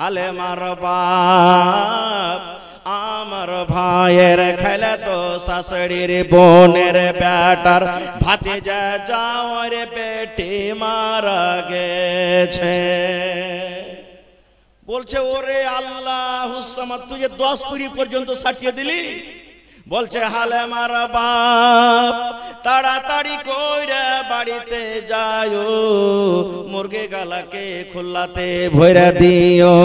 হালে মার বাপ আমার ভাইয়ের খেলে তো শাশুড়ির বোনের ব্যাটার ভাতে যা যাওয়ার পেটি মারা গেছে বলছে ওরে আল্লাহ তুই যে দশ কুড়ি পর্যন্ত সাটিয়ে দিলি বলছে হালে মার বাপ তাড়াতাড়ি কইরে বাড়িতে যাও মুরগি গালাকে খোল্লাতে ভরে দিও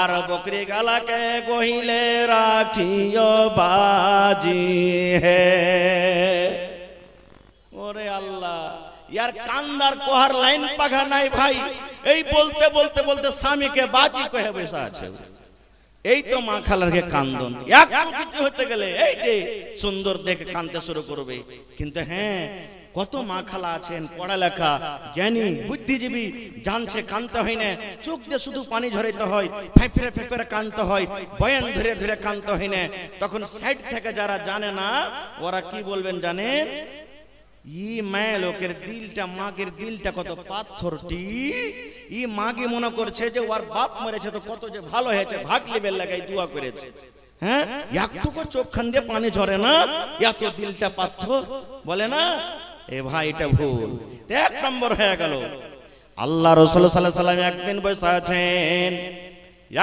আর বকরি গালাকে গহিলে রাখিও বাজি হে ওরে আল্লাহ ইয়ার কান্দার কোহার লাইন পাখা নাই ভাই এই বলতে বলতে বলতে স্বামীকে বাজি কহে বসে আছে এই তো মা খালার কান্দন একটু কিছু হতে গেলে এই যে সুন্দর দেখে কানতে শুরু করবে কিন্তু হ্যাঁ কত মা খালা আছেন পড়ালেখা জ্ঞানী বুদ্ধিজীবী জানছে কানতে হয় না চোখ দিয়ে শুধু পানি ঝরাইতে হয় ফেঁফেরে ফেঁফেরে কানতে হয় বয়ান ধরে ধরে কানতে হয় না তখন সাইড থেকে যারা জানে না ওরা কি বলবেন জানেন ই মায় লোকের দিলটা মাগের দিলটা কত পাথরটি ই মাগি মনে করছে যে ওর বাপ মরেছে তো কত যে ভালো হয়েছে ভাগ লেবেল লাগাই দোয়া করেছে হ্যাঁ একটুকু চোখখান দিয়ে পানি ঝরে না এত দিলটা পাথ্য বলে না এ ভাই এটা ভুল এক নম্বর হয়ে গেল আল্লাহ রসুল সাল্লাহ সাল্লাম একদিন বসে আছেন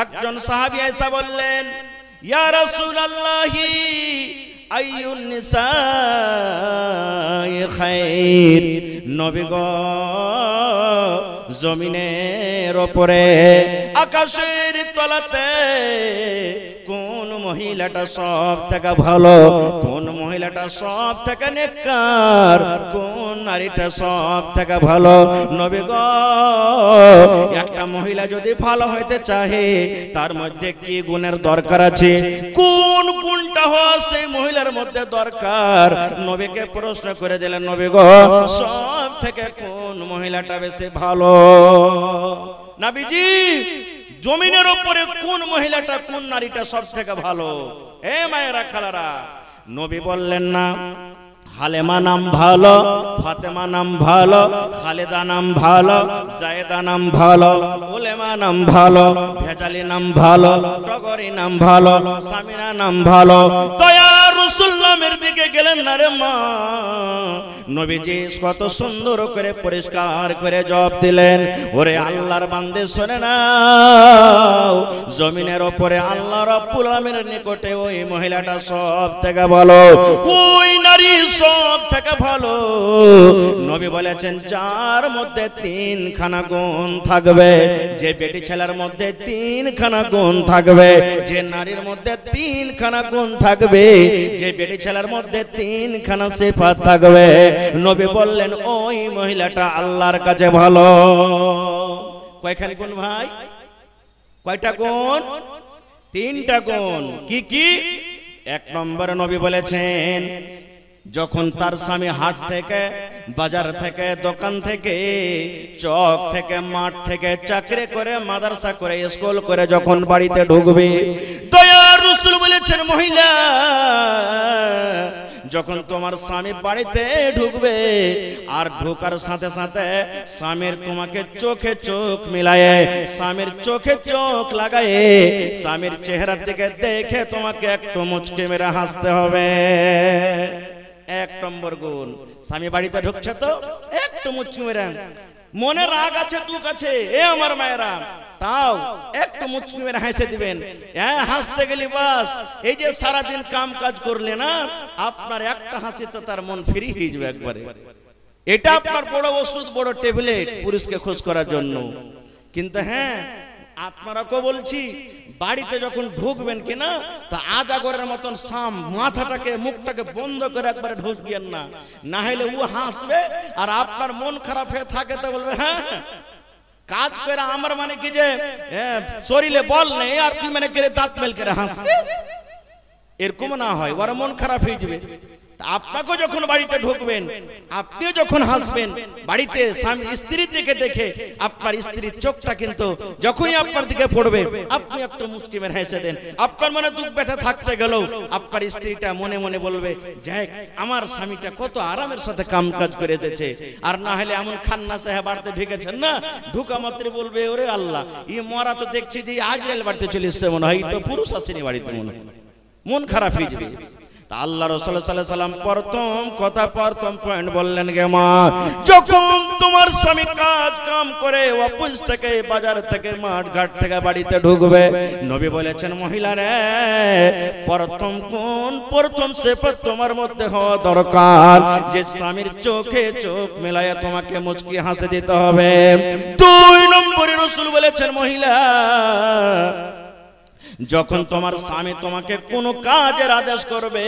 একজন সাহাবি আয়সা বললেন ইয়া রসুল আল্লাহি আইয়ুন নিসাই খাইর নবীগণ জমিনের ওপরে আকাশের তলাতে কোন মহিলাটা সব থেকে ভালো কোন মহিলাটা সব থেকে নেকার কোন নারীটা সব থেকে ভালো নবী গ একটা মহিলা যদি ভালো হইতে চাহে তার মধ্যে কি গুণের দরকার আছে কোন গুণটা হওয়া সেই মহিলার মধ্যে দরকার নবীকে প্রশ্ন করে দিলেন নবী গ সব থেকে কোন মহিলাটা বেশি ভালো নাবিজি জমিনের উপরে কোন মহিলাটা কোন নারীটা সব থেকে ভালো এ মায়েরা খালারা নবী বললেন না হালেমা নাম ভালো ফাতেমা নাম ভালো খালেদা নাম ভালো জায়দা নাম ভালো উলেমা নাম ভালো ভেজালি নাম ভালো টগরি নাম ভালো সামিরা নাম ভালো দয়া দিকে গেলেন না রে মা নবীজি কত সুন্দর করে পরিষ্কার করে জব দিলেন ওরে আল্লাহর বান্দে শোনে নাও জমিনের ওপরে আল্লাহ রব্বুল নিকটে ওই মহিলাটা সব থেকে বলো ওই নারী সব সব থেকে ভালো নবী বলেছেন চার মধ্যে তিন খানা গুণ থাকবে যে বেটি ছেলের মধ্যে তিনখানা গুণ থাকবে যে নারীর মধ্যে তিন খানা গুণ থাকবে যে বেটি ছেলের মধ্যে তিন খানা সেফা থাকবে নবী বললেন ওই মহিলাটা আল্লাহর কাছে ভালো কয়খানি গুণ ভাই কয়টা গুণ তিনটা গুণ কি কি এক নম্বরে নবী বলেছেন যখন তার স্বামী হাট থেকে বাজার থেকে দোকান থেকে চক থেকে মাঠ থেকে চাকরি করে মাদারসা করে স্কুল করে যখন বাড়িতে ঢুকবে দয়ার রসুল বলেছেন মহিলা যখন তোমার স্বামী বাড়িতে ঢুকবে আর ঢুকার সাথে সাথে স্বামীর তোমাকে চোখে চোখ মিলায়ে স্বামীর চোখে চোখ লাগায়ে স্বামীর চেহারার দিকে দেখে তোমাকে একটু মুচকে মেরে হাসতে হবে এক নম্বর গুণ স্বামী বাড়িতে ঢুকছে তো একটু মুচকি মেরে মনে রাগ আছে তুক আছে এ আমার মায়েরা তাও একটু মুচকি মেরে হেসে দিবেন হ্যাঁ হাসতে গেলি বাস এই যে সারাদিন কাম কাজ করলে না আপনার একটা হাসিতে তার মন ফিরি হয়ে যাবে একবারে এটা আপনার বড় ওষুধ বড় টেবলেট পুরুষকে খোঁজ করার জন্য কিন্তু হ্যাঁ আপনারাকেও বলছি বাড়িতে যখন ঢুকবেন কিনা তা আজাগরের মতন সাম মাথাটাকে মুখটাকে বন্ধ করে একবারে ঢুকবেন না না হলে ও হাসবে আর আপনার মন খারাপ হয়ে থাকে তো বলবে হ্যাঁ কাজ করে আমার মানে কি যে শরীরে বল নেই আর মানে কি মানে কেড়ে দাঁত মেল করে হাসছিস এরকম না হয় ওরা মন খারাপ হয়ে যাবে আপনাকে যখন বাড়িতে ঢুকবেন আপনিও যখন হাসবেন বাড়িতে স্ত্রীর দিকে দেখে আপনার স্ত্রীর চোখটা কিন্তু যখনই আপনার দিকে পড়বে আপনি একটা মুক্তি মেরে হেসে দেন আপনার মনে দুঃখ ব্যথা থাকতে গেলেও আপনার স্ত্রীটা মনে মনে বলবে যাই আমার স্বামীটা কত আরামের সাথে কাম কাজ করে যেতেছে আর না হলে এমন খান্না সাহেব বাড়িতে ঢেকেছেন না ঢুকা মাত্রে বলবে ওরে আল্লাহ ই মরা তো দেখছি যে আজ রেল বাড়িতে চলে এসছে মনে হয় তো পুরুষ আসেনি বাড়িতে মনে মন খারাপ হয়ে যাবে আল্লাহ রসল্লাহ সাল্লাম প্রথম কথা প্রথম পয়েন্ট বললেন গে মা যখন তোমার স্বামী কাজ কাম করে অফিস থেকে বাজার থেকে মাঠ ঘাট থেকে বাড়িতে ঢুকবে নবী বলেছেন মহিলা রে প্রথম কোন প্রথম সেফত তোমার মধ্যে হওয়া দরকার যে স্বামীর চোখে চোখ মেলায় তোমাকে মুচকি হাসে দিতে হবে দুই নম্বরের রসুল বলেছেন মহিলা যখন তোমার স্বামী তোমাকে কোন কাজের আদেশ করবে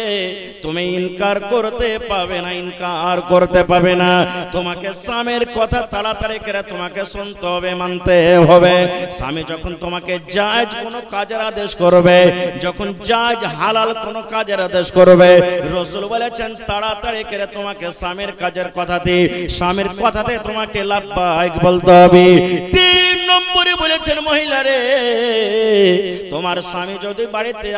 তুমি ইনকার করতে পাবে না ইনকার করতে পাবে না তোমাকে স্বামীর কথা তাড়াতাড়ি করে তোমাকে শুনতে হবে মানতে হবে স্বামী যখন তোমাকে জাজ কোন কাজের আদেশ করবে যখন জাজ হালাল কোন কাজের আদেশ করবে রসুল বলেছেন তাড়াতাড়ি করে তোমাকে স্বামীর কাজের কথা কথাতে স্বামীর কথাতে তোমাকে লাভবাহিক বলতে হবে তিন নম্বরে বলেছেন মহিলারে তোমার স্বামী যদি বাড়িতে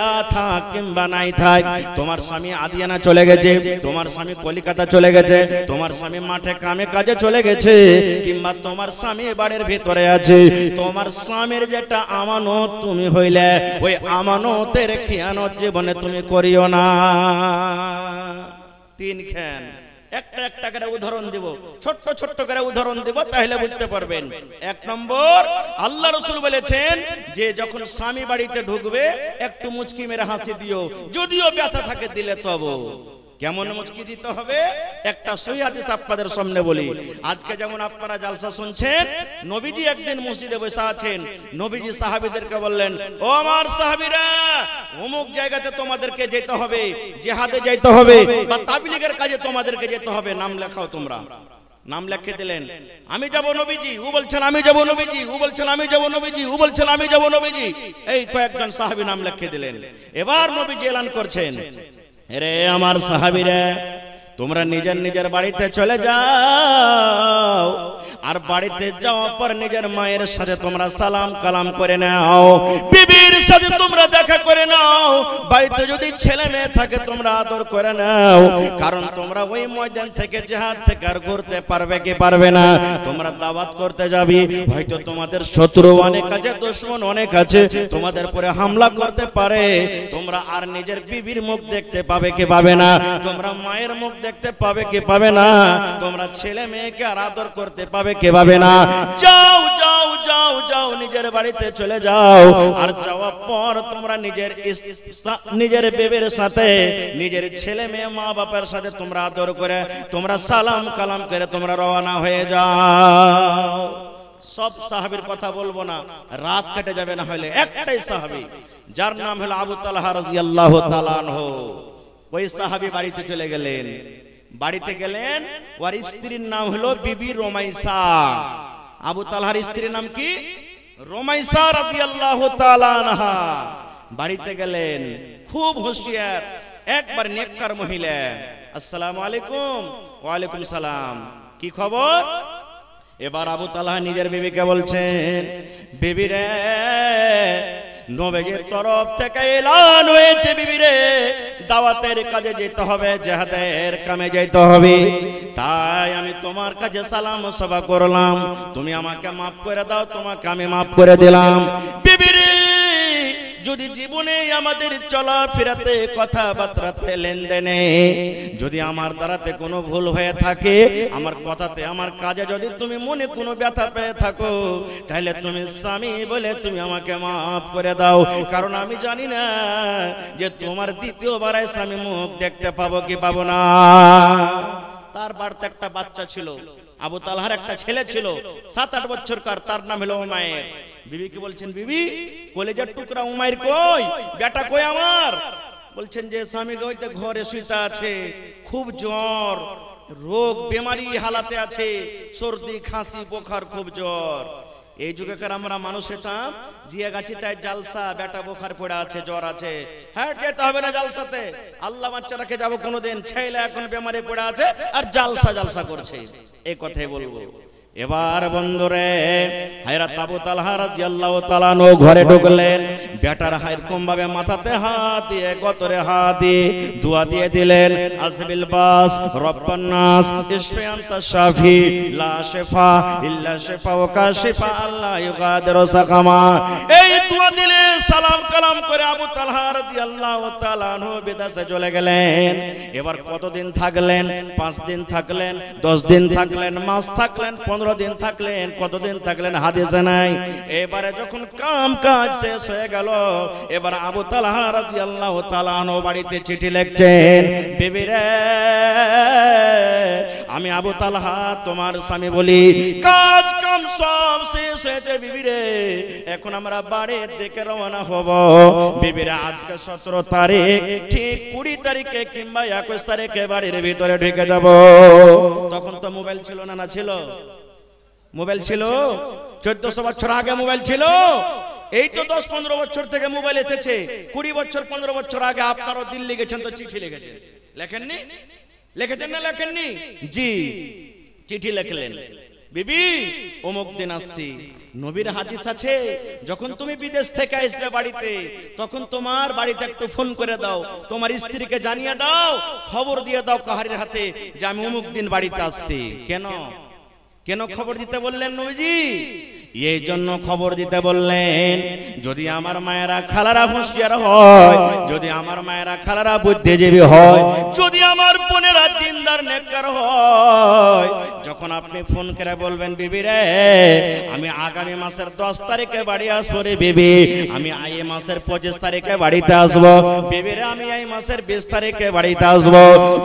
কিংবা নাই থাক তোমার স্বামী আদিয়ানা চলে গেছে তোমার স্বামী কলিকাতা চলে গেছে তোমার স্বামী মাঠে কামে কাজে চলে গেছে কিংবা তোমার স্বামী বাড়ির ভিতরে আছে তোমার স্বামীর যেটা আমানত তুমি হইলে ওই আমানতের খেয়ানত জীবনে তুমি করিও না তিন খেয়ান একটা একটা করে উদাহরণ দিব ছোট্ট ছোট্ট করে উদাহরণ দিব তাহলে বুঝতে পারবেন এক নম্বর আল্লাহ রসুল বলেছেন যে যখন স্বামী বাড়িতে ঢুকবে একটু মুচকি মেরে হাসি দিও যদিও ব্যথা থাকে দিলে তবু কেমন মুচকি দিতে হবে একটা সহিদিস আপনাদের সামনে বলি আজকে যেমন আপনারা জালসা শুনছেন নবীজি একদিন মসজিদে বসে আছেন নবীজি সাহাবিদেরকে বললেন ও আমার সাহাবীরা অমুক জায়গাতে তোমাদেরকে যেতে হবে জেহাদে যাইতে হবে বা তাবলিগের কাজে তোমাদেরকে যেতে হবে নাম লেখাও তোমরা নাম লেখে দিলেন আমি যাব নবীজি ও বলছেন আমি যাব নবীজি ও বলছেন আমি যাব নবীজি ও বলছেন আমি যাব নবীজি এই কয়েকজন সাহাবী নাম লেখে দিলেন এবার নবীজি এলান করছেন এরে আমার সাহাবিরা তোমরা নিজের নিজের বাড়িতে চলে যাও আর বাড়িতে যাওয়া পর নিজের মায়ের সাথে তোমরা সালাম কালাম করে নাও বিবির সাথে তোমরা দেখা করে নাও বাড়িতে যদি ছেলে মেয়ে থাকে তোমরা আদর করে নাও কারণ তোমরা ওই ময়দান থেকে জেহাদ থেকে আর ঘুরতে পারবে কি পারবে না তোমরা দাওয়াত করতে যাবি হয়তো তোমাদের শত্রু অনেক আছে দুশ্মন অনেক আছে তোমাদের পরে হামলা করতে পারে তোমরা আর নিজের বিবির মুখ দেখতে পাবে কি পাবে না তোমরা মায়ের মুখ দেখতে পাবে কে পাবে না তোমরা ছেলে মেয়েকে আর আদর করতে পাবে কে পাবে না যাও যাও যাও যাও নিজের বাড়িতে চলে যাও আর যাওয়ার পর তোমরা নিজের নিজের বেবের সাথে নিজের ছেলে মেয়ে মা বাপের সাথে তোমরা আদর করে তোমরা সালাম কালাম করে তোমরা রওনা হয়ে যাও সব সাহাবির কথা বলবো না রাত কেটে যাবে না হলে একটাই সাহাবি যার নাম হলো আবু তালাহ রাজিয়াল্লাহ তালানহ ওই সাহাবি বাড়িতে চলে গেলেন বাড়িতে গেলেন ওর স্ত্রীর নাম হলো বিবি রোমাইসা আবু তালহার স্ত্রীর নাম কি রোমাইসা রাদিয়াল্লাহু আল্লাহ বাড়িতে গেলেন খুব হুঁশিয়ার একবার নেককার মহিলা আসসালাম আলাইকুম ওয়ালাইকুম সালাম কি খবর এবার আবু তালহা নিজের বিবিকে বলছেন বিবি রে নবেগের তরফ থেকে এলান হয়েছে বিবিরে দাওয়াতের কাজে যেতে হবে জাহাদের কামে যেতে হবে তাই আমি তোমার কাছে সালাম সভা করলাম তুমি আমাকে মাফ করে দাও তোমাকে আমি মাফ করে দিলাম বিবিরে যদি জীবনে আমাদের চলাফেরাতে কথাবার্তাতে লেনদেনে যদি আমার দ্বারাতে কোনো ভুল হয়ে থাকে আমার কথাতে আমার কাজে যদি তুমি মনে কোনো ব্যথা পেয়ে থাকো তাহলে তুমি স্বামী বলে তুমি আমাকে মাফ করে দাও কারণ আমি জানি না যে তোমার দ্বিতীয়বার স্বামী মুখ দেখতে পাবো কি পাবো না তার বাড়িতে একটা বাচ্চা ছিল আবু তালহার একটা ছেলে ছিল সাত আট বছরকার তার নাম হলো ওমায়ের বিবিকে বলছেন বিবি কলেজের টুকরা উমাইর কই বেটা কই আমার বলছেন যে স্বামী হয়তো ঘরে শুইতা আছে খুব জ্বর রোগ বেমারি হালাতে আছে সর্দি খাসি বোখার খুব জ্বর এই যুগেকার আমরা মানুষ হতাম জিয়া গাছি তাই জালসা বেটা বোখার পড়ে আছে জ্বর আছে হ্যাঁ যেতে হবে না জালসাতে আল্লাহ রাখে যাবো কোনোদিন ছেলে এখন বেমারে পড়ে আছে আর জালসা জালসা করছে এ কথাই বলবো এবার বন্ধুরে হায়রা তাবু তালহা রাজিয়াল্লাহু তাআলা নো ঘরে ঢুকলেন বেটার হায় এরকম ভাবে মাথাতে হাত দিয়ে গতরে হাত দিয়ে দোয়া দিয়ে দিলেন আসবিল বাস রব্বান নাস ইশফি আনতা শাফি লা শিফা ইল্লা শিফা ওয়া কাশিফা আল্লাহ ইউগাদির সাকামা এই দোয়া দিলে সালাম কালাম করে আবু তালহা রাদিয়াল্লাহু তাআলা নো বিদেশে চলে গেলেন এবার কতদিন থাকলেন পাঁচ দিন থাকলেন দশ দিন থাকলেন মাস থাকলেন পনেরো পনেরো দিন থাকলেন কতদিন থাকলেন হাদিসে নাই এবারে যখন কাম কাজ শেষ হয়ে গেল এবার আবু তালহা রাজি আল্লাহ তালানো বাড়িতে চিঠি লিখছেন বিবিরে আমি আবু তালহা তোমার স্বামী বলি কাজ কাম সব শেষ হয়েছে বিবিরে এখন আমরা বাড়ির দিকে রওনা হব রে আজকে সতেরো তারিখ ঠিক কুড়ি তারিখে কিংবা একুশ তারিখে বাড়ির ভিতরে ঢুকে যাব তখন তো মোবাইল ছিল না না ছিল মোবাইল ছিল চোদ্দশো বছর আগে মোবাইল ছিল এই তো দশ পনেরো বছর থেকে মোবাইল এসেছে কুড়ি বছর পনেরো বছর আগে আপনারও দিল্লি গেছেন তো চিঠি লিখেছেন লেখেননি লিখেছেন না লেখেননি জি চিঠি লেখলেন বিবি অমুক দিন আসছি নবীর হাদিস আছে যখন তুমি বিদেশ থেকে আসবে বাড়িতে তখন তোমার বাড়িতে একটু ফোন করে দাও তোমার স্ত্রীকে জানিয়ে দাও খবর দিয়ে দাও কাহারের হাতে যে আমি অমুক দিন বাড়িতে আসছি কেন কেন খবর দিতে বললেন নবীজি এই জন্য খবর দিতে বললেন যদি আমার মায়েরা খালারা হুঁশিয়ার হয় যদি আমার মায়েরা খালারা বুদ্ধিজীবী হয় যদি আমার বোনেরা দিনদার নেককার হয় যখন আপনি ফোন করে বলবেন বিবি রে আমি আগামী মাসের দশ তারিখে বাড়ি আসবো রে বিবি আমি এই মাসের পঁচিশ তারিখে বাড়িতে আসবো বিবি রে আমি এই মাসের বিশ তারিখে বাড়িতে আসবো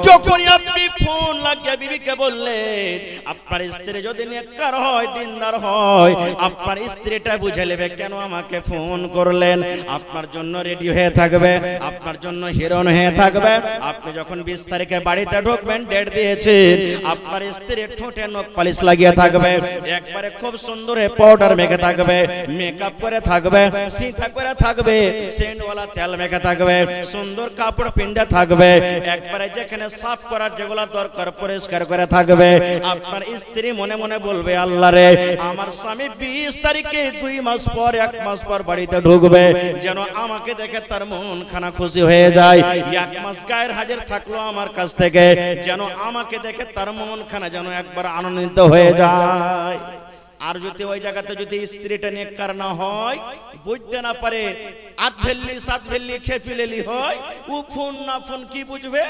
যখনই আপনি ফোন লাগিয়ে বিবিকে বললেন আপনার স্ত্রী যদি নেককার হয় দিনদার হয় আপনার স্ত্রীটা বুঝে নেবে কেন আমাকে ফোন করলেন আপনার জন্য রেডি হয়ে থাকবে আপনার জন্য হিরণ হয়ে থাকবে আপনি যখন বিশ তারিখে বাড়িতে ঢুকবেন ডেট দিয়েছেন আপনার স্ত্রী ঠোঁটে নখ পালিশ লাগিয়ে থাকবে একবারে খুব সুন্দর পাউডার মেখে থাকবে মেকআপ করে থাকবে সিঁথা করে থাকবে সেন্টওয়ালা তেল মেখে থাকবে সুন্দর কাপড় পিন্ধে থাকবে একবারে যেখানে সাফ করার যেগুলো দরকার পরিষ্কার করে থাকবে আপনার স্ত্রী মনে মনে বলবে আল্লাহ রে আমার স্বামী বিশ তারিখে দুই মাস পর এক মাস পর বাড়িতে ঢুকবে যেন আমাকে দেখে তার মন খানা খুশি হয়ে যায় এক মাস গায়ের হাজির থাকলো আমার কাছ থেকে যেন আমাকে দেখে তার মন খানা যেন একবার আনন্দিত হয়ে যায় আর যদি ওই জায়গাতে যদি স্ত্রীটা নেককার না হয় বুঝতে না পারে আধ ভেল্লি সাত ভেল্লি খেপিলেলি হয় উ ফোন না ফোন কি বুঝবে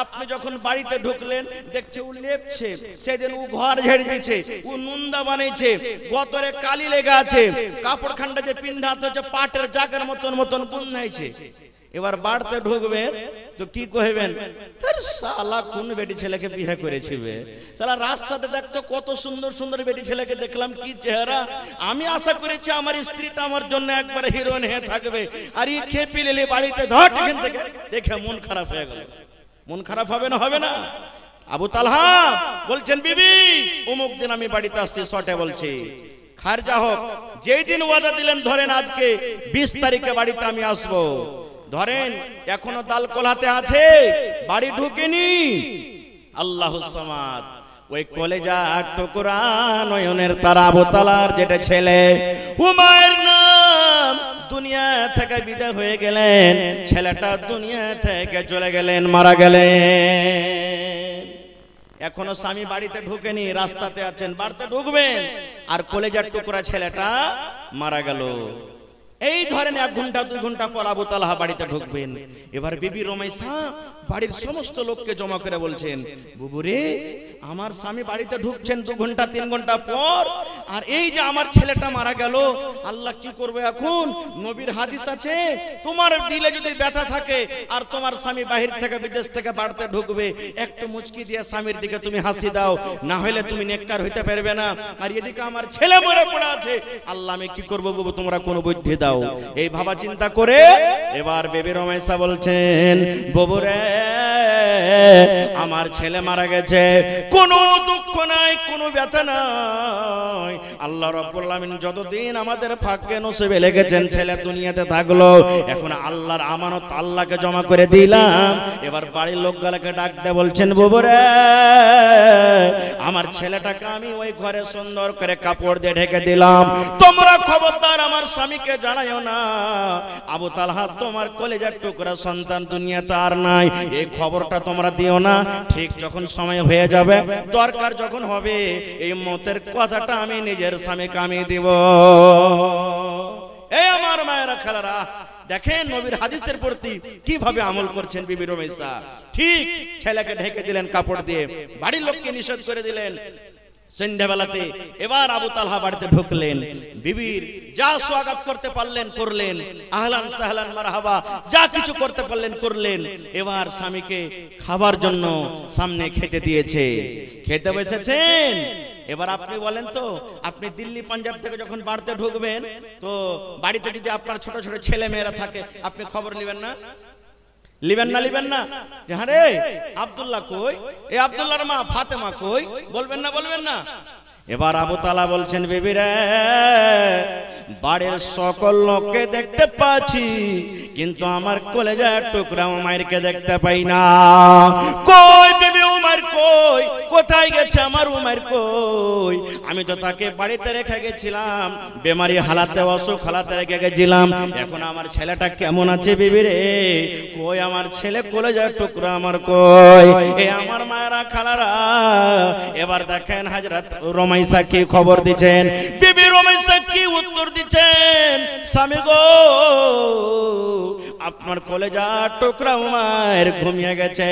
আপনি যখন বাড়িতে ঢুকলেন দেখছে উ লেপছে সেদিন উ ঘর ঝেড়ে দিচ্ছে ও নুন্দা বানাইছে গতরে কালি লেগে আছে কাপড় খান্ডা যে পিন্ধাতে হচ্ছে পাটের জাগার মতন মতন বুন্ধাইছে এবার বাড়তে ঢুকবেন তো কি কহবেন তার সালা কোন বেটি ছেলেকে বিয়ে করেছি বে রাস্তাতে দেখতো কত সুন্দর সুন্দর বেটি ছেলেকে দেখলাম কি চেহারা আমি আশা করেছি আমার স্ত্রীটা আমার জন্য একবার হিরোইন হয়ে থাকবে আর ই খেপি লেলি বাড়িতে ঝট এখান থেকে দেখে মন খারাপ হয়ে গেল মন খারাপ হবে না হবে না আবু তালহা বলছেন বিবি অমুক দিন আমি বাড়িতে আসছি শটে বলছি খারজা হোক যেই দিন ওয়াদা দিলেন ধরেন আজকে বিশ তারিখে বাড়িতে আমি আসবো ধরেন এখনো তালকোলাতে আছে বাড়ি ঢুকেনি আল্লাহ ওই কলেজা টুকরা নয়নের তারা বোতালার যেটা ছেলে উমায়ের নাম দুনিয়া থেকে বিদায় হয়ে গেলেন ছেলেটা দুনিয়া থেকে চলে গেলেন মারা গেলেন এখনো স্বামী বাড়িতে ঢুকেনি রাস্তাতে আছেন বাড়িতে ঢুকবেন আর কলেজার টুকরা ছেলেটা মারা গেল এই ধরেন এক ঘন্টা দুই ঘন্টা পর আবু তালাহা বাড়িতে ঢুকবেন এবার বিবি রমেশা বাড়ির সমস্ত লোককে জমা করে বলছেন বুবুরে আমার স্বামী বাড়িতে ঢুকছেন দু ঘন্টা তিন ঘন্টা পর আর এই যে আমার ছেলেটা মারা গেল আল্লাহ কি করবে এখন নবীর হাদিস আছে তোমার দিলে যদি ব্যথা থাকে আর তোমার স্বামী বাহির থেকে বিদেশ থেকে বাড়তে ঢুকবে একটু মুচকি দিয়ে স্বামীর দিকে তুমি হাসি দাও না হলে তুমি নেককার হইতে পারবে না আর এদিকে আমার ছেলে মরে পড়ে আছে আল্লাহ আমি কি করবো বাবু তোমরা কোনো বুদ্ধি দাও এই ভাবা চিন্তা করে এবার বেবি রমেশা বলছেন ববুরে আমার ছেলে মারা গেছে কোনো দুঃখ নাই কোনো ব্যথা নাই আল্লাহ রবিন যতদিন আমাদের ফাঁকে নসেবে লেগেছেন ছেলে দুনিয়াতে থাকলো এখন আল্লাহর আমানত আল্লাহকে জমা করে দিলাম এবার বাড়ির লোকগুলোকে ডাকতে বলছেন বুবরে আমার ছেলেটাকে আমি ওই ঘরে সুন্দর করে কাপড় দিয়ে ঢেকে দিলাম তোমরা খবরদার আমার স্বামীকে জানাইও না আবু তালহা তোমার কলেজের টুকরা সন্তান দুনিয়াতে আর নাই এই খবরটা তোমরা দিও না ঠিক যখন সময় হয়ে যাবে দরকার যখন হবে এই মতের কথাটা আমি নিজের স্বামী আমি দেব এই আমার মায়েরা খেলারা দেখেন নবীর হাদিসের প্রতি কিভাবে আমল করছেন বিবি রমেশা ঠিক ছেলেকে ঢেকে দিলেন কাপড় দিয়ে বাড়ির লোককে নিষেধ করে দিলেন সন্ধ্যাবেলাতে এবার আবু তালহা বাড়িতে ঢুকলেন বিবির যা স্বাগত করতে পারলেন করলেন আহলান সাহলান মারহাবা যা কিছু করতে পারলেন করলেন এবার স্বামীকে খাবার জন্য সামনে খেতে দিয়েছে খেতে বেছেছেন এবার আপনি বলেন তো আপনি দিল্লি পাঞ্জাব থেকে যখন বাড়িতে ঢুকবেন তো বাড়িতে যদি আপনার ছোট ছোট ছেলে মেয়েরা থাকে আপনি খবর নেবেন না লিবেন না লিবেন না হ্যাঁ রে আবদুল্লাহ কই এ আবদুল্লাহর মা ফাতেমা কই বলবেন না বলবেন না এবার আবু তালা বলছেন রে বাড়ির সকল লোককে দেখতে পাচ্ছি কিন্তু আমার কলেজার টুকরা উমাইরকে দেখতে পাই না কই বেবি উমার কই কোথায় গেছে আমার উমার কই আমি তো তাকে বাড়িতে রেখে গেছিলাম বেমারি হালাতে অসুখ হালাতে রেখে গেছিলাম এখন আমার ছেলেটা কেমন আছে বেবি রে কই আমার ছেলে কলেজার টুকরা আমার কই এ আমার মায়েরা খালারা এবার দেখেন হাজরত রমাইসা কি খবর দিচ্ছেন বিবি রমাইসা কি উত্তর দিচ্ছেন স্বামী গো আপনার কলেজা টুকরা মায়ের ঘুমিয়ে গেছে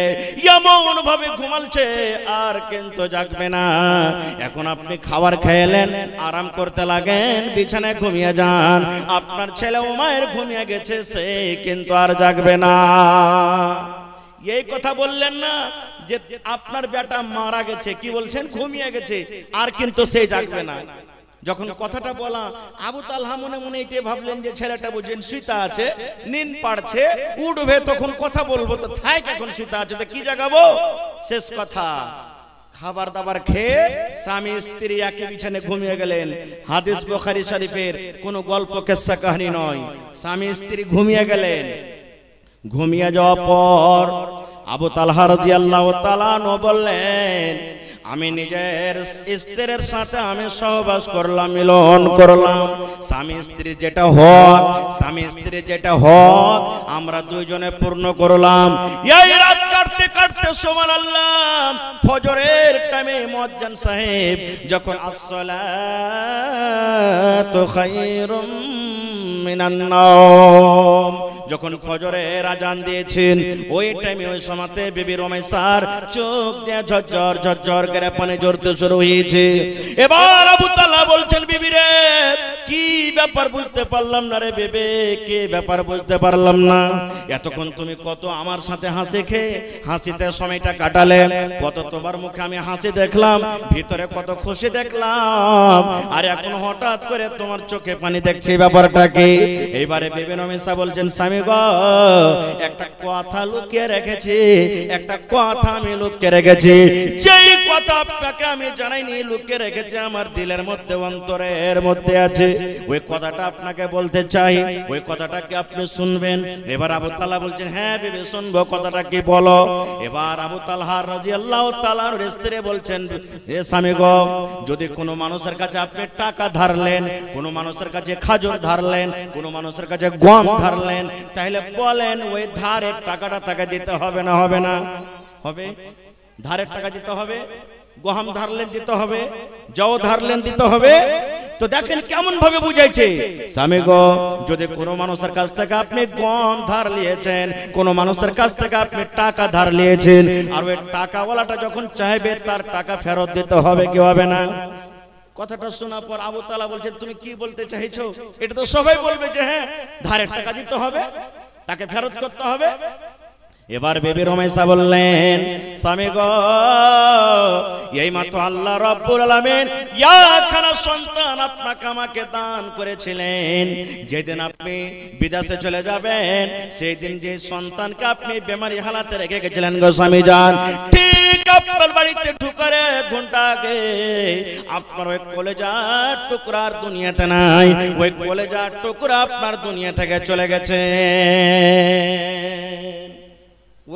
এমন ভাবে ঘুমালছে আর কিন্তু জাগবে না এখন আপনি খাবার খেলেন আরাম করতে লাগেন বিছানে ঘুমিয়ে যান আপনার ছেলে মায়ের ঘুমিয়ে গেছে সে কিন্তু আর জাগবে না এই কথা বললেন না যে আপনার বেটা মারা গেছে কি বলছেন ঘুমিয়ে গেছে আর কিন্তু সে জাগবে না যখন কথাটা বলা আবু তালহা মনে মনে এটাই ভাবলেন যে ছেলেটা বুঝেন সীতা আছে নিন পারছে উঠবে তখন কথা বলবো তো থাই এখন সীতা আছে তো কি জাগাবো শেষ কথা খাবার দাবার খেয়ে স্বামী স্ত্রী একই বিছানে ঘুমিয়ে গেলেন হাদিস বোখারি শরীফের কোনো গল্প কেসা কাহিনী নয় স্বামী স্ত্রী ঘুমিয়ে গেলেন ঘুমিয়ে যাওয়ার পর আবু তালহা রাজি আল্লাহ তালানো বললেন আমি নিজের স্ত্রীর সাথে আমি সহবাস করলাম মিলন করলাম স্বামী স্ত্রী যেটা হক স্বামী স্ত্রী যেটা হক আমরা দুইজনে পূর্ণ করলাম এই রাত কাটতে কাটতে সমান আল্লাহ ফজরের টাইমে মজ্জান সাহেব যখন আসলা তো খাই খাইরুম মিনান্নাম যখন ফজরে রাজান দিয়েছেন ওই টাইমে ওই সমাতে বিবি রমেশার চোখ দিয়ে ঝরঝর ঝরঝর করে পানি ঝরতে শুরু হয়েছে এবার আবু তাল্লা বলছেন বিবি রে কি ব্যাপার বুঝতে পারলাম না রে বেবে কে ব্যাপার বুঝতে পারলাম না এতক্ষণ তুমি কত আমার সাথে হাসি খেয়ে হাসিতে সময়টা কাটালে কত তোমার মুখে আমি হাসি দেখলাম ভিতরে কত খুশি দেখলাম আর এখন হঠাৎ করে তোমার চোখে পানি দেখছি ব্যাপারটা কি এইবারে বেবে রমেশা বলছেন স্বামী একটা কথা লুকিয়ে রেখেছে একটা কথা আমি লুকিয়ে রেখেছি যেই কথা আপনাকে আমি জানাইনি লুকিয়ে রেখেছি আমার দিলের মধ্যে অন্তরের মধ্যে আছে ওই কথাটা আপনাকে বলতে চাই ওই কথাটা কি আপনি শুনবেন এবার আবু তালা বলছেন হ্যাঁ বিবে শুনবো কথাটা কি বলো এবার আবু তালহার রাজি আল্লাহ তালার স্ত্রী বলছেন হে স্বামী গো যদি কোনো মানুষের কাছে আপনি টাকা ধারলেন কোনো মানুষের কাছে খাজর ধারলেন কোনো মানুষের কাছে গম ধারলেন তাহলে বলেন ওই ধারের টাকাটা তাকে দিতে হবে না হবে না হবে ধারের টাকা দিতে হবে গহম ধারলেন দিতে হবে জও ধারলেন দিতে হবে তো দেখেন কেমন ভাবে বুঝাইছে স্বামী গো যদি কোনো মানুষের কাছ থেকে আপনি গম ধার নিয়েছেন কোনো মানুষের কাছ থেকে আপনি টাকা ধার নিয়েছেন আর ওই টাকাওয়ালাটা যখন চাইবে তার টাকা ফেরত দিতে হবে কি হবে না কথাটা শোনার পর আবু তালা তুমি কি বলতে চাইছো এটা তো সবাই বলবে যে হ্যাঁ ধারে টাকা দিতে হবে তাকে ফেরত করতে হবে এবার বেবি রমেশা বললেন স্বামী গো এই মাত্র আল্লাহ রব্বুল আলমেন ইয়াখানা সন্তান আপনাকে আমাকে দান করেছিলেন যেদিন আপনি বিদেশে চলে যাবেন সেই দিন যে সন্তানকে আপনি বেমারি হালাতে রেখে গেছিলেন গো স্বামী যান বাড়িতে ঠুকারে ঘন্টা আগে আপনার ওই কলেজার টুকরা আর দুনিয়াতে নাই ওই কলেজার টুকরা আপনার দুনিয়া থেকে চলে গেছে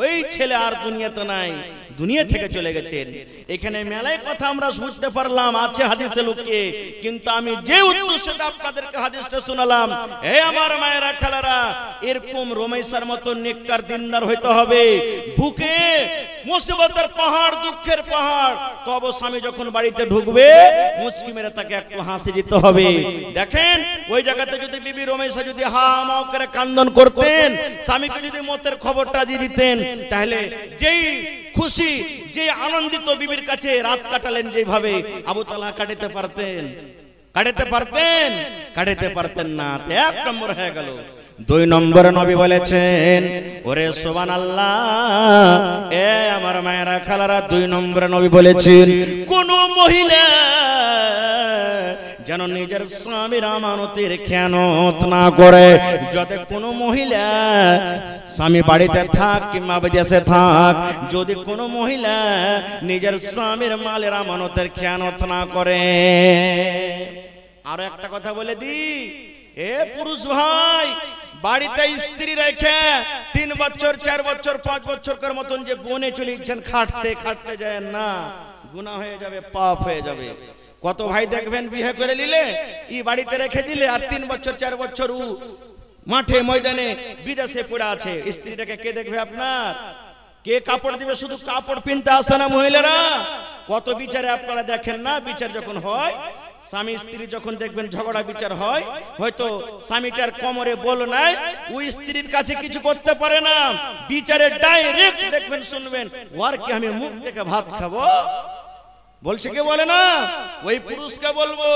ওই ছেলে আর দুনিয়াতে নাই দুনিয়া থেকে চলে গেছেন এখানে মেলায় কথা আমরা বুঝতে পারলাম আছে হাদিসে লোককে কিন্তু আমি যে উদ্দেশ্যে আপনাদেরকে হাদিসটা শোনালাম হে আমার মায়েরা খেলারা এরকম রমেশার মতো নেককার দিনদার হইতে হবে ভুকে মুসিবতের পাহাড় দুঃখের পাহাড় তব স্বামী যখন বাড়িতে ঢুকবে মুচকি মেরে তাকে একটু হাসি দিতে হবে দেখেন ওই জায়গাতে যদি বিবি রমেশা যদি হা মাও করে কান্দন করতেন স্বামীকে যদি মতের খবরটা দিয়ে দিতেন তাহলে যেই খুশি যে আনন্দিত বিবির কাছে রাত কাটালেন যেভাবে আবু তালা কাটাতে পারতেন কাটাতে পারতেন কাটাতে পারতেন না এক নম্বর হয়ে গেল দুই নম্বরে নবী বলেছেন ওরে সোবান আল্লাহ এ আমার মায়েরা খালারা দুই নম্বরে নবী বলেছেন কোন মহিলা যেন নিজের স্বামীর আমানতের খেয়ানত না করে যাতে কোনো মহিলা স্বামী বাড়িতে থাক কিংবা বিদেশে থাক যদি কোনো মহিলা নিজের স্বামীর মালের আমানতের খেয়ানত না করে আর একটা কথা বলে দি এ পুরুষ ভাই বাড়িতে স্ত্রী রেখে তিন বছর চার বছর পাঁচ বছর কর মতন যে বনে চলে খাটতে খাটতে যায় না গুণা হয়ে যাবে পাপ হয়ে যাবে কত ভাই দেখবেন বিয়ে করে নিলে ই বাড়িতে রেখে দিলে আর তিন বছর চার বছর উ মাঠে ময়দানে বিদেশে পড়ে আছে স্ত্রীটাকে কে দেখবে আপনার কে কাপড় দিবে শুধু কাপড় পিনতে আসে না মহিলারা কত বিচারে আপনারা দেখেন না বিচার যখন হয় স্বামী স্ত্রী যখন দেখবেন ঝগড়া বিচার হয় হয়তো স্বামীটার কোমরে বল নাই ওই স্ত্রীর কাছে কিছু করতে পারে না বিচারে ডাইরেক্ট দেখবেন শুনবেন ওর কি আমি মুখ থেকে ভাত খাবো বলছে কে বলে না ওই পুরুষকে বলবো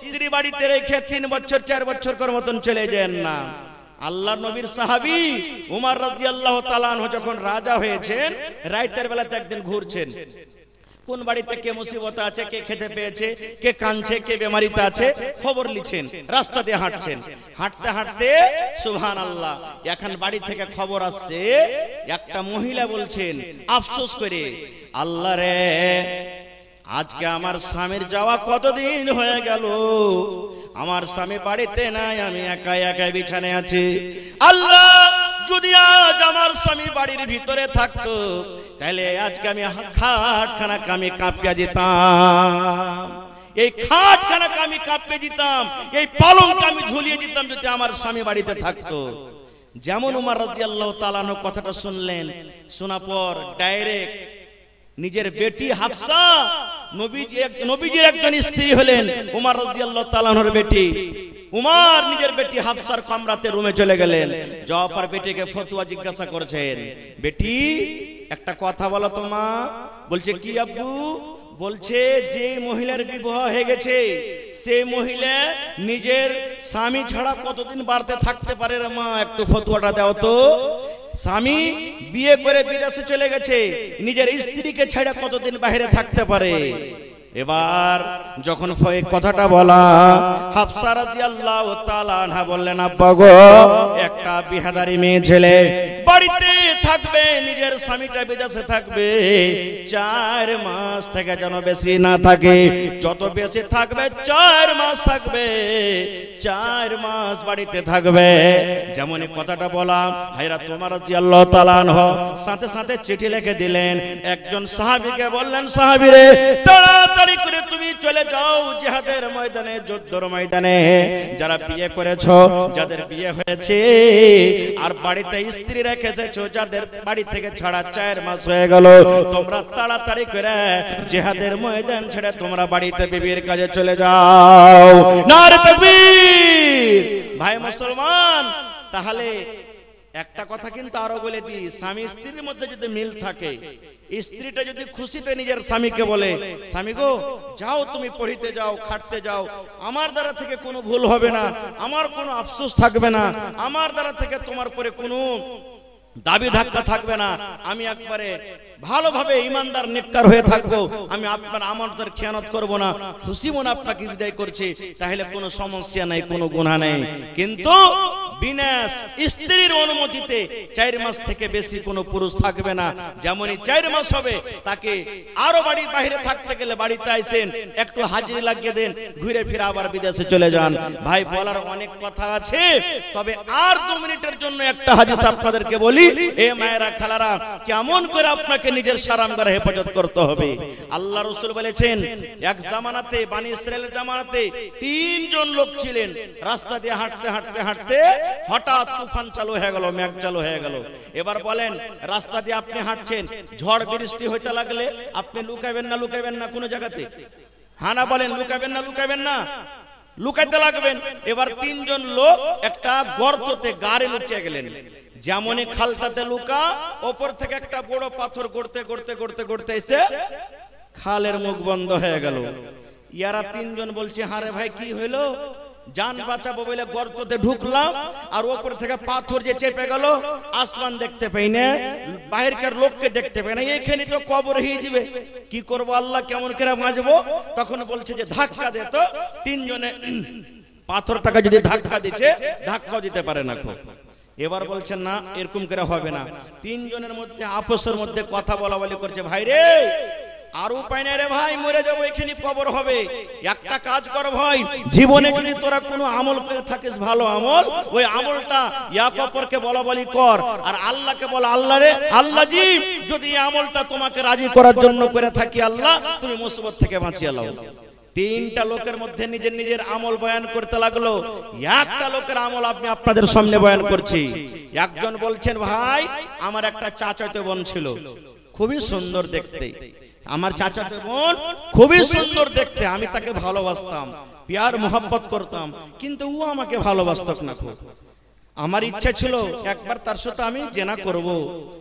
স্ত্রী বাড়িতে রেখে তিন বছর চার বছর কর মতন চলে যায় না আল্লাহ নবীর সাহাবি উমার রাজি আল্লাহ তালানহ যখন রাজা হয়েছেন রাইতের বেলাতে একদিন ঘুরছেন কোন বাড়িতে কে মুসিবত আছে কে খেতে পেয়েছে কে কাঁদছে কে বেমারিতে আছে খবর লিখছেন রাস্তা দিয়ে হাঁটছেন হাঁটতে হাঁটতে সুহান আল্লাহ এখন বাড়ি থেকে খবর আসছে একটা মহিলা বলছেন আফসোস করে আল্লাহ রে আজকে আমার স্বামীর যাওয়া কতদিন হয়ে গেল আমার স্বামী বাড়িতে নাই আমি একাই একাই বিছানে আছি আল্লাহ যদি আজ আমার স্বামী বাড়ির ভিতরে থাকতো তাহলে আজকে আমি খাটখানা কামে কাঁপিয়া দিতাম এই খাটখানা আমি কাঁপিয়ে দিতাম এই পালনকে আমি ঝুলিয়ে দিতাম যদি আমার স্বামী বাড়িতে থাকতো যেমন উমার রাজি আল্লাহ তালানো কথাটা শুনলেন শোনা পর ডাইরেক্ট নিজের বেটি হাফসা নবীজির একজন স্ত্রী হলেন উমার রাজিয়াল্লাহ তালানোর বেটি উমার নিজের বেটি হাফসার কামরাতে রুমে চলে গেলেন যাওয়ার বেটিকে ফতুয়া জিজ্ঞাসা করেছেন বেটি একটা কথা বলো তোমা বলছে কি আব্বু বলছে যে মহিলার বিবাহ হয়ে গেছে সে মহিলা নিজের স্বামী ছাড়া কতদিন বাড়তে থাকতে পারে রে মা একটু ফতুয়াটা দাও তো স্বামী বিয়ে করে বিদেশে চলে গেছে নিজের স্ত্রীকে ছেড়ে কতদিন বাইরে থাকতে পারে এবার যখন কথাটা বলা হাফসা রাজি আল্লাহ তালানহা বললেন আব্বা গো একটা বিহাদারি মেয়ে ছেলে বাড়িতে থাকবে নিজের স্বামীটা বিদেশে থাকবে চার মাস থেকে যেন বেশি না থাকে যত বেশি থাকবে চার মাস থাকবে চার মাস বাড়িতে থাকবে যেমন কথাটা বলাম হাইরা তোমার আল্লাহ তালান হ সাথে সাথে চিঠি লিখে দিলেন একজন সাহাবিকে বললেন সাহাবিরে তাড়াতাড়ি গাড়ি করে তুমি চলে যাও জেহাদের ময়দানে যুদ্ধর ময়দানে যারা বিয়ে করেছ যাদের বিয়ে হয়েছে আর বাড়িতে স্ত্রী রেখেছ যাদের বাড়ি থেকে ছাড়া চার মাস হয়ে গেল তোমরা তাড়াতাড়ি করে জেহাদের ময়দান ছেড়ে তোমরা বাড়িতে বিবির কাজে চলে যাও নারে তাকবীর ভাই মুসলমান তাহলে একটা কথা কিন্তু আরো বলে দিই স্বামী স্ত্রীর মধ্যে যদি মিল থাকে স্ত্রীটা যদি খুশিতে নিজের স্বামীকে বলে স্বামী গো যাও তুমি পড়িতে যাও খাটতে যাও আমার দ্বারা থেকে কোনো ভুল হবে না আমার কোনো আফসোস থাকবে না আমার দ্বারা থেকে তোমার পরে কোনো দাবি ধাক্কা থাকবে না আমি একবারে ভালোভাবে ইমানদার নিকার হয়ে থাকবো আমি আপনার আমার খেয়ানত করব না খুশি মনে আপনাকে বিদায় করছি তাহলে কোনো সমস্যা নাই কোনো গুণা নেই কিন্তু বিনা স্ত্রীর অনুমতিতে চার মাস থেকে বেশি কোনো পুরুষ থাকবে না যেমনই চার মাস হবে তাকে আরো বাড়ির বাইরে থাকতে গেলে বাড়িতে আইসেন একটু হাজিরি লাগিয়ে দেন ঘুরে ফিরে আবার বিদেশে চলে যান ভাই বলার অনেক কথা আছে তবে আর দু মিনিটের জন্য একটা হাদিস আপনাদেরকে বলি এ মায়েরা খালারা কেমন করে আপনাকে নিজের সারামগার হেফাজত করতে হবে আল্লাহ রসুল বলেছেন এক জামানাতে বানি ইসরায়েলের জামানাতে তিনজন লোক ছিলেন রাস্তা দিয়ে হাঁটতে হাঁটতে হাঁটতে হঠাৎ তুফান চালু হয়ে গেল ম্যাগ চালু হয়ে গেল এবার বলেন রাস্তা দিয়ে আপনি হাঁটছেন ঝড় বৃষ্টি হইতে লাগলে আপনি লুকাবেন না লুকাবেন না কোনো জায়গাতে হানা হ্যাঁ বলেন লুকাবেন না লুকাবেন না লুকাইতে লাগবেন এবার তিনজন লোক একটা গর্ততে গাড়ি লুকিয়ে গেলেন যেমনই খালটাতে লুকা ওপর থেকে একটা বড় পাথর গড়তে গড়তে গড়তে গড়তে এসে খালের মুখ বন্ধ হয়ে গেল ইয়ারা তিনজন বলছে হারে ভাই কি হইলো যান বাঁচাবো বলে গর্ততে ঢুকলাম আর ওপর থেকে পাথর যে চেপে গেল আসমান দেখতে পাই না বাইরকার লোককে দেখতে পাই না এইখানে তো কবর হয়ে যাবে কি করব আল্লাহ কেমন করে বাঁচবো তখন বলছে যে ধাক্কা দে তো তিনজনে পাথরটাকে যদি ধাক্কা দিচ্ছে ধাক্কাও দিতে পারে না খুব এবার বলছেন না এরকম করে হবে না তিনজনের মধ্যে আপসের মধ্যে কথা বলা বলি করছে ভাইরে আর উপায় নাই রে ভাই মরে যাবো এখানে কবর হবে একটা কাজ কর ভাই জীবনে যদি তোরা কোনো আমল করে থাকিস ভালো আমল ওই আমলটা এক অপরকে বলা বলি কর আর আল্লাহকে বল আল্লাহ রে আল্লাহ জি যদি আমলটা তোমাকে রাজি করার জন্য করে থাকি আল্লাহ তুমি মুসিবত থেকে বাঁচিয়ে লাও তিনটা লোকের মধ্যে নিজের নিজের আমল বয়ান করতে লাগলো একটা লোকের আমল আপনি আপনাদের সামনে বয়ান করছি একজন বলছেন ভাই আমার একটা চাচাতে বোন ছিল খুবই সুন্দর দেখতে আমার চাচাতে বোন খুবই সুন্দর দেখতে আমি তাকে ভালোবাসতাম পিয়ার মোহাব্বত করতাম কিন্তু ও আমাকে ভালোবাসত না খুব আমার ইচ্ছা ছিল একবার তার সাথে আমি জেনা করব।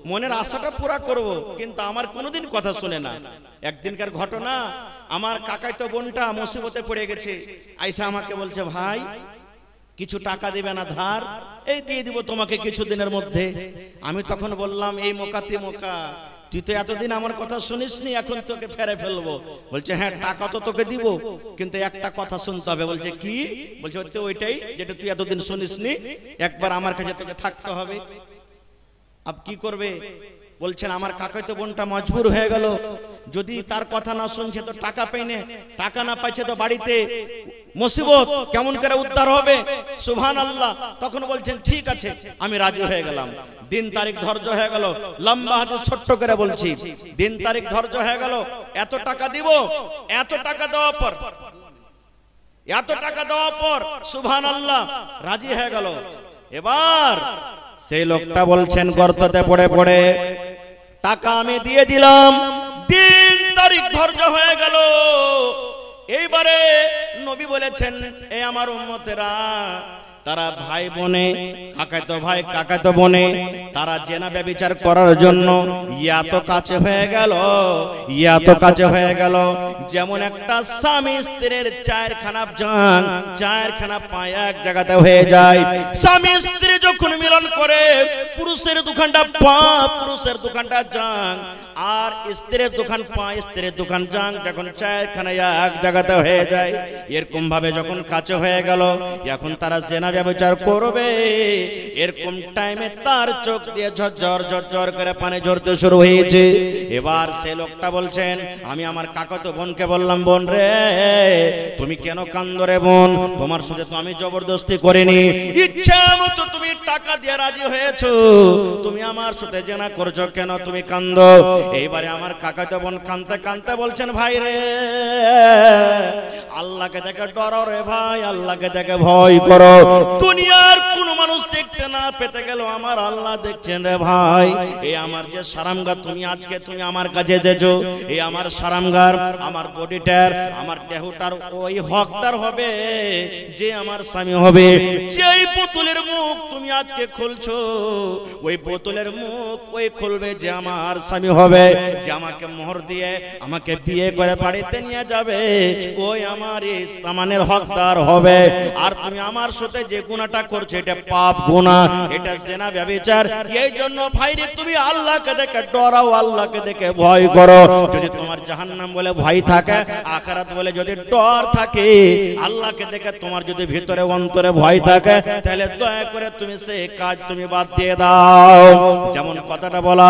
মনের আশাটা পুরা করব। কিন্তু আমার কোনোদিন কথা শুনে না একদিনকার ঘটনা আমার কাকাই তো বোনটা মুসিবতে পড়ে গেছে আইসা আমাকে বলছে ভাই কিছু টাকা দেবে না ধার এই দিয়ে দিব তোমাকে কিছু দিনের মধ্যে আমি তখন বললাম এই মোকাতি মোকা তুই তো এতদিন আমার কথা শুনিস নি এখন তোকে ফেরে ফেলবো বলছে হ্যাঁ টাকা তো তোকে দিব কিন্তু একটা কথা শুনতে হবে বলছে কি বলছে তো ওইটাই যেটা তুই এতদিন শুনিস নি একবার আমার কাছে তোকে থাকতে হবে আপ কি করবে বলছেন আমার কাকাই তো বোনটা মজবুর হয়ে গেল যদি তার কথা না শুনছে তো টাকা পাইনে টাকা না পাইছে তো বাড়িতে মুসিবত কেমন করে উদ্ধার হবে সুহান আল্লাহ তখন বলছেন ঠিক আছে আমি রাজি হয়ে গেলাম দিন তারিখ ধৈর্য হয়ে গেল লম্বা হাতে ছোট্ট করে বলছি দিন তারিখ ধৈর্য হয়ে গেল এত টাকা দিব এত টাকা দেওয়ার পর এত টাকা দেওয়ার পর সুভান আল্লাহ রাজি হয়ে গেল এবার সেই লোকটা বলছেন গর্ততে পড়ে পড়ে টাকা আমি দিয়ে দিলাম দিন তারিখ ধৈর্য হয়ে গেল এইবারে নবী বলেছেন এই আমার উম্মতেরা তারা ভাই বোনে কাকাতো ভাই কাকাতো বোনে তারা জেনা ব্যবচার করার জন্য তো কাছে হয়ে গেল তো কাছে হয়ে গেল যেমন একটা স্বামী স্ত্রীর চায়ের খানা যান চায়ের খানা পায় এক জায়গাতে হয়ে যায় স্বামী স্ত্রী যখন মিলন করে পুরুষের দোকানটা পা পুরুষের দোকানটা যান আর স্ত্রীর দোকান পা স্ত্রীর দোকান যান যখন চায়ের এক জায়গাতে হয়ে যায় এরকম ভাবে যখন কাছে হয়ে গেল এখন তারা জেনা ব্যবচার করবে এরকম টাইমে তার চোখ দিয়ে ঝরঝর ঝরঝর করে পানি ঝরতে শুরু হয়েছে এবার সে লোকটা বলছেন আমি আমার কাকতো বোনকে বললাম বোন রে তুমি কেন কান্দরে বোন তোমার সাথে তো আমি জবরদস্তি করিনি ইচ্ছা মতো তুমি টাকা দিয়ে রাজি হয়েছো তুমি আমার সাথে জেনা করছো কেন তুমি কান্দ এইবারে আমার কাকা যখন কানতে কানতে বলছেন ভাই রে আল্লাহকে দেখে ডর রে ভাই আল্লাহকে দেখে ভয় করো দুনিয়ার কোন মানুষ দেখতে না পেতে গেল আমার আল্লাহ দেখছেন রে ভাই এ আমার যে সারামগা তুমি আজকে তুমি আমার কাছে যেছো এ আমার সারামগার আমার বডিটার আমার দেহটার ওই হকদার হবে যে আমার স্বামী হবে যেই পুতুলের মুখ তুমি আজকে খুলছো ওই পুতুলের মুখ ওই খুলবে যে আমার স্বামী হবে হবে যে আমাকে মোহর দিয়ে আমাকে বিয়ে করে বাড়িতে নিয়ে যাবে ওই আমার সামানের হকদার হবে আর তুমি আমার সাথে যে গুণাটা করছো এটা পাপ গুণা এটা সেনা ব্যবচার এই জন্য ভাইরে তুমি আল্লাহকে দেখে ডরাও আল্লাহকে দেখে ভয় করো যদি তোমার জাহান্নাম বলে ভয় থাকে আখারাত বলে যদি ডর থাকে আল্লাহকে দেখে তোমার যদি ভিতরে অন্তরে ভয় থাকে তাহলে দয়া করে তুমি সেই কাজ তুমি বাদ দিয়ে দাও যেমন কথাটা বলা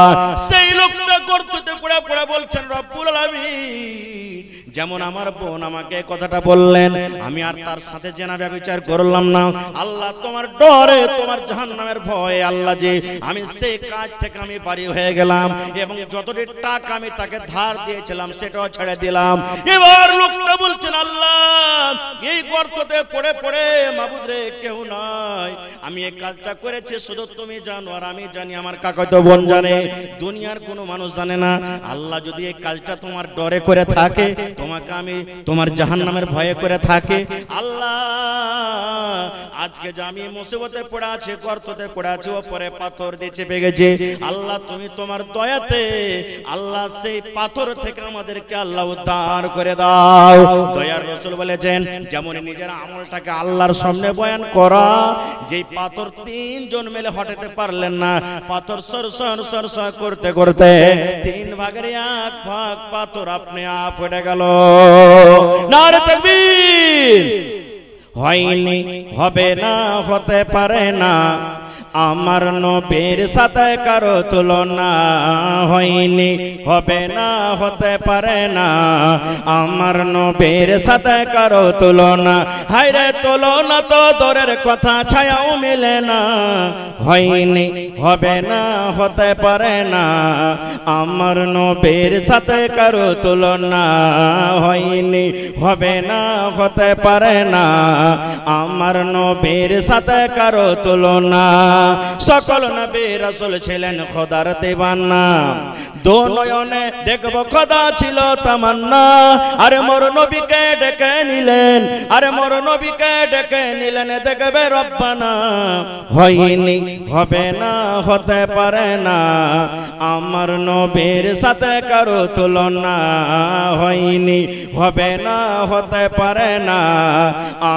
সেই লোকটা গর্ততে পড়া পড়া বলছেন রব্বুল আলামিন যেমন আমার বোন আমাকে কথাটা বললেন আমি আর তার সাথে জেনা ব্যবচার করলাম না আল্লাহ তোমার ডরে তোমার জাহান্নামের ভয়ে আল্লাহ যে আমি সেই কাজ থেকে আমি বাড়ি হয়ে গেলাম এবং যতটি টাকা আমি তাকে ধার দিয়েছিলাম সেটাও ছেড়ে দিলাম এবার লোকটা বলছেন আল্লাহ এই গর্ততে পড়ে পড়ে মাবুদ রে কেউ নয় আমি এই কাজটা করেছি শুধু তুমি জানো আর আমি জানি আমার কাকা তো বোন জানে দুনিয়ার কোনো মানুষ জানে না আল্লাহ যদি এই কাজটা তোমার ডরে করে থাকে তোমাকে আমি তোমার জাহান নামের ভয়ে করে থাকে আল্লাহ আজকে যে আমি মুসিবতে পড়ে আছে গর্ততে পড়ে আছে ওপরে পাথর দিয়ে চেপে গেছে আল্লাহ তুমি তোমার দয়াতে আল্লাহ সেই পাথর থেকে আমাদেরকে আল্লাহ উদ্ধার করে দাও দয়ার রসুল বলেছেন যেমন নিজের আমলটাকে আল্লাহর সামনে বয়ান করা যে পাথর তিনজন মেলে হটাতে পারলেন না পাথর সর সর সর করতে করতে তিন ভাগের এক ভাগ পাথর আপনি আপ হয়ে গেল হয়নি হবে না হতে পারে না আমার নবীর সাথে কারো তুলনা হয়নি হবে না হতে পারে না আমার নবীর সাথে কারো তুলনা হাইরে তুলনা তো দরের কথা ছায়াও মেলে না হয়নি হবে না হতে পারে না আমার নবীর সাথে কারো তুলনা হয়নি হবে না হতে পারে না আমার নবীর সাথে কারো তুলনা সকল নবী রাসূল ছিলেন খোদার দেওয়ানা দো নয়নে দেখব খোদা ছিল তামান্না আরে মোর নবীকে ডেকে নিলেন আরে মোর নবীকে ডেকে নিলেন দেখবে রব্বানা হয়নি হবে না হতে পারে না আমার নবীর সাথে কারো তুলনা হয়নি হবে না হতে পারে না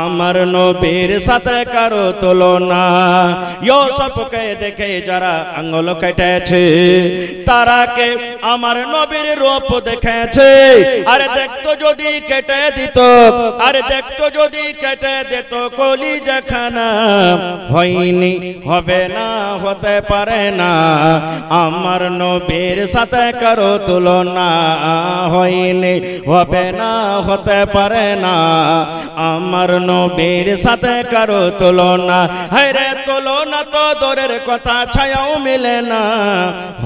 আমার নবীর সাথে কারো তুলনা ইয়া সপকে দেখে যারা আঙ্গুল কেটেছে আমার নবীর রূপ দেখেছে আর দেখতো যদি কেটে দিত দেখতো যদি কেটে দিত কলি যেখানা হয়নি হবে না হতে পারে না আমার নবীর সাথে কারো তুলনা হয়নি হবে না হতে পারে না আমার নবীর সাথে কারো তুলনা তুলনা তো দরের কথা ছায়াও মেলে না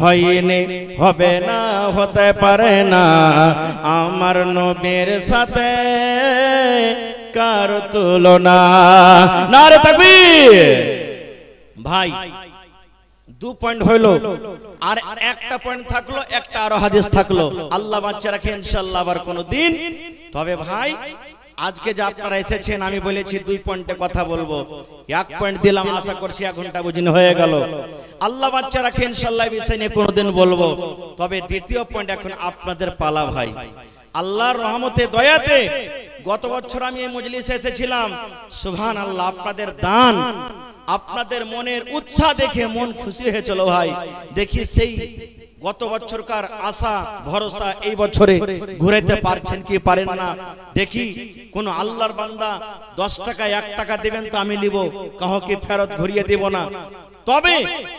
হয়নি হবে না হতে পারে না আমার নবীর সাথে কার তুলনা না রে তাকবীর ভাই দু পয়েন্ট হইল আর একটা পয়েন্ট থাকলো একটা আরো হাদিস থাকলো আল্লাহ বাচ্চা রাখে ইনশাল্লাহ আবার কোনো দিন তবে ভাই আজকে যা আপনারা এসেছেন আমি বলেছি দুই পয়েন্টে কথা বলবো এক পয়েন্ট দিলাম আশা করছি এক ঘন্টা বুঝিন হয়ে গেল আল্লাহ বাচ্চা রাখি ইনশাল্লাহ বিষয় নিয়ে কোনোদিন বলবো তবে দ্বিতীয় পয়েন্ট এখন আপনাদের পালা ভাই আল্লাহর রহমতে দয়াতে গত বছর আমি এই মজলিসে এসেছিলাম সুহান আল্লাহ আপনাদের দান আপনাদের মনের উৎসাহ দেখে মন খুশি হয়ে চলো ভাই দেখি সেই গত বছরকার আশা ভরসা এই বছরে ঘুরাইতে পারছেন কি পারেন না দেখি কোন আল্লাহর বান্দা দশ টাকা এক টাকা দেবেন তো আমি নিব কাহকে ফেরত ঘুরিয়ে দেব না তবে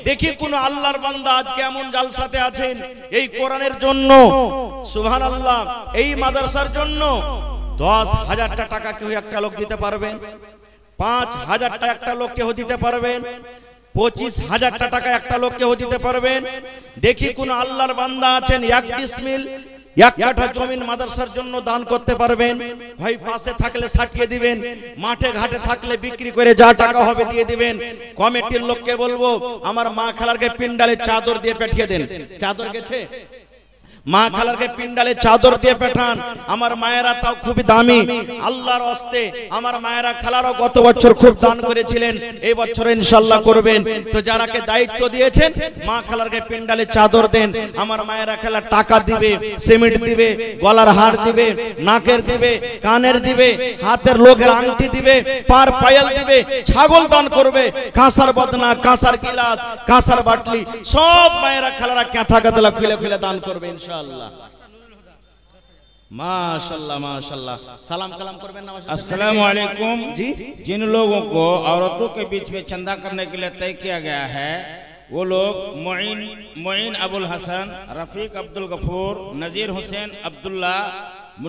দেখি কোন আল্লাহর বান্দা আজকে এমন জালসাতে আছেন এই কোরআনের জন্য সুহান আল্লাহ এই মাদ্রাসার জন্য দশ হাজারটা টাকা কেউ একটা লোক দিতে পারবেন পাঁচ হাজারটা একটা লোক কেউ দিতে পারবেন পঁচিশ হাজারটা টাকা একটা লোককে দিতে পারবেন দেখি কোন আল্লাহর বান্দা আছেন এক মিল এক জমিন মাদ্রাসার জন্য দান করতে পারবেন ভাই থাকলে মাঠে ঘাটে থাকলে বিক্রি করে হবে দিয়ে দিবেন কমিটির লোককে বলবো আমার মা খেলার পিন্ডালে চাদর দিয়ে পেঠিয়ে দেন চাদর গেছে মা খালাকে পিন্ডালে চাদর দিয়ে পেঠান আমার মায়েরা তাও খুব দামি আল্লাহর অস্তে আমার মায়েরা খালারও গত বছর খুব দান করেছিলেন এই বছর ইনশাল্লাহ করবেন তো যারাকে দায়িত্ব দিয়েছেন মা খালারকে পিন্ডালে চাদর দেন আমার মায়েরা খেলা টাকা দিবে সিমেন্ট দিবে গলার হার দিবে নাকের দিবে কানের দিবে হাতের লোকের আংটি দিবে পার পায়াল দিবে ছাগল দান করবে কাঁসার বদনা কাঁসার গিলাস কাঁসার বাটলি সব মায়েরা খেলারা ক্যাঁথা কাতলা খুলে খুলে দান করবে ইনশাল্লাহ ماشاءاللہ ماشاءاللہ سلام کلام السلام علیکم جی جن لوگوں کو عورتوں کے بیچ میں چندہ کرنے کے لیے طے کیا گیا ہے وہ لوگ معین معین ابو الحسن رفیق عبد الغفور نذیر حسین عبداللہ